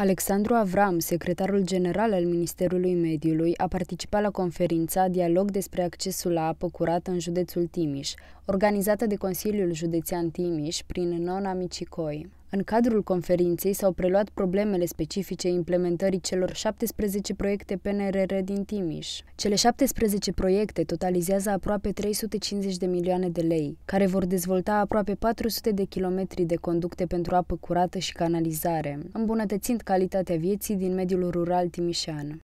Alexandru Avram, secretarul general al Ministerului Mediului, a participat la conferința Dialog despre accesul la apă curată în județul Timiș, organizată de Consiliul Județean Timiș prin Nona Micicoi. În cadrul conferinței s-au preluat problemele specifice implementării celor 17 proiecte PNRR din Timiș. Cele 17 proiecte totalizează aproape 350 de milioane de lei, care vor dezvolta aproape 400 de kilometri de conducte pentru apă curată și canalizare, îmbunătățind calitatea vieții din mediul rural timișan.